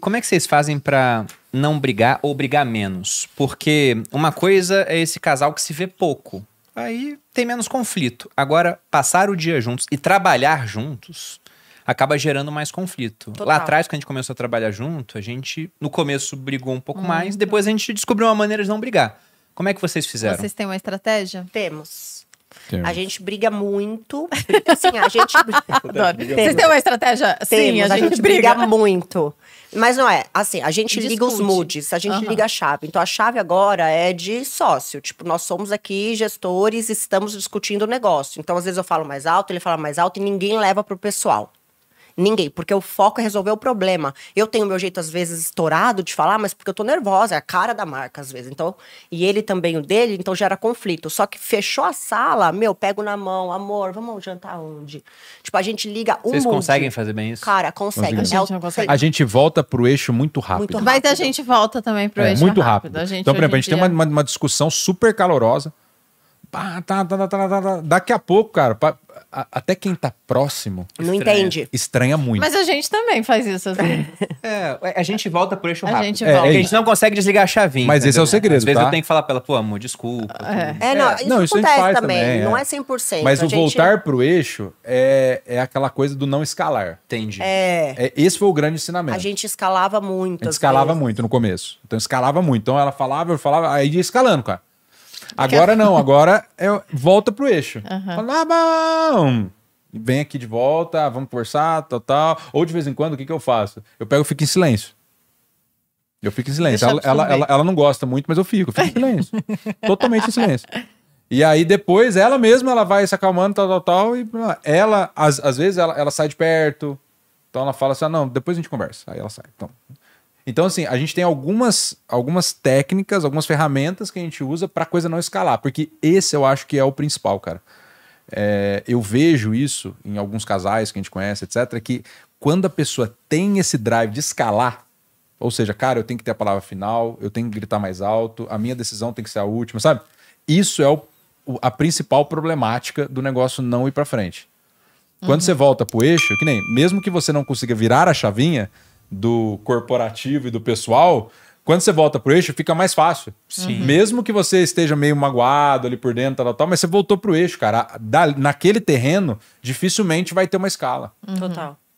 como é que vocês fazem para não brigar ou brigar menos? Porque uma coisa é esse casal que se vê pouco. Aí tem menos conflito. Agora, passar o dia juntos e trabalhar juntos acaba gerando mais conflito. Total. Lá atrás, quando a gente começou a trabalhar junto, a gente, no começo, brigou um pouco hum, mais, depois a gente descobriu uma maneira de não brigar. Como é que vocês fizeram? Vocês têm uma estratégia? Temos. Temos. A gente briga muito. Assim, a gente. Adoro. Temos. Vocês têm uma estratégia? Sim, a gente, a gente briga. briga muito. Mas não é. Assim, a gente Discute. liga os moods, a gente uhum. liga a chave. Então a chave agora é de sócio. Tipo, nós somos aqui gestores, estamos discutindo o negócio. Então às vezes eu falo mais alto, ele fala mais alto e ninguém leva pro pessoal. Ninguém, porque o foco é resolver o problema. Eu tenho meu jeito, às vezes, estourado de falar, mas porque eu tô nervosa, é a cara da marca, às vezes. Então, e ele também, o dele, então gera conflito. Só que fechou a sala, meu, pego na mão, amor, vamos jantar onde? Tipo, a gente liga um Vocês monte. conseguem fazer bem isso? Cara, consegue. A, é o... consegue. a gente, volta pro eixo muito rápido. muito rápido. Mas a gente volta também pro é, eixo muito rápido. rápido. Gente, então, por exemplo, a gente tem uma, uma, uma discussão super calorosa. Pá, tá tá tá, tá, tá, tá, Daqui a pouco, cara, pá, a, até quem tá próximo. Não estranha, entende. Estranha muito. Mas a gente também faz isso. Assim. é, a gente volta pro eixo rápido. A gente, é, volta. É, a gente não consegue desligar a chavinha. Mas entendeu? esse é o segredo. Às tá? vezes eu tenho que falar pra ela, pô, amor, desculpa. É, é não, isso, não, isso acontece também. também é. não é 100%. Mas o gente... voltar pro eixo é, é aquela coisa do não escalar. Entendi. É. Esse foi o grande ensinamento. A gente escalava muito. A gente escalava vezes. muito no começo. Então escalava muito. Então ela falava, eu falava, aí ia escalando, cara. Agora não, agora é volta pro eixo. Uhum. Fala, ah, bom vem aqui de volta, vamos conversar, tal, tal. Ou de vez em quando, o que, que eu faço? Eu pego e fico em silêncio. Eu fico em silêncio. Ela, ela, ela, ela, não gosta muito, mas eu fico, eu fico em silêncio. Totalmente em silêncio. E aí depois ela mesma ela vai se acalmando, tal, tal, tal. E ela, às, às vezes, ela, ela sai de perto. Então ela fala assim: ah, não, depois a gente conversa. Aí ela sai. Então, então, assim, a gente tem algumas, algumas técnicas, algumas ferramentas que a gente usa para coisa não escalar, porque esse eu acho que é o principal, cara. É, eu vejo isso em alguns casais que a gente conhece, etc., que quando a pessoa tem esse drive de escalar, ou seja, cara, eu tenho que ter a palavra final, eu tenho que gritar mais alto, a minha decisão tem que ser a última, sabe? Isso é o, a principal problemática do negócio não ir para frente. Quando uhum. você volta pro eixo, que nem, mesmo que você não consiga virar a chavinha, do corporativo e do pessoal, quando você volta pro eixo, fica mais fácil. Sim. Uhum. Mesmo que você esteja meio magoado ali por dentro, tal, tal, mas você voltou pro eixo, cara. Da, naquele terreno, dificilmente vai ter uma escala. Uhum. Total.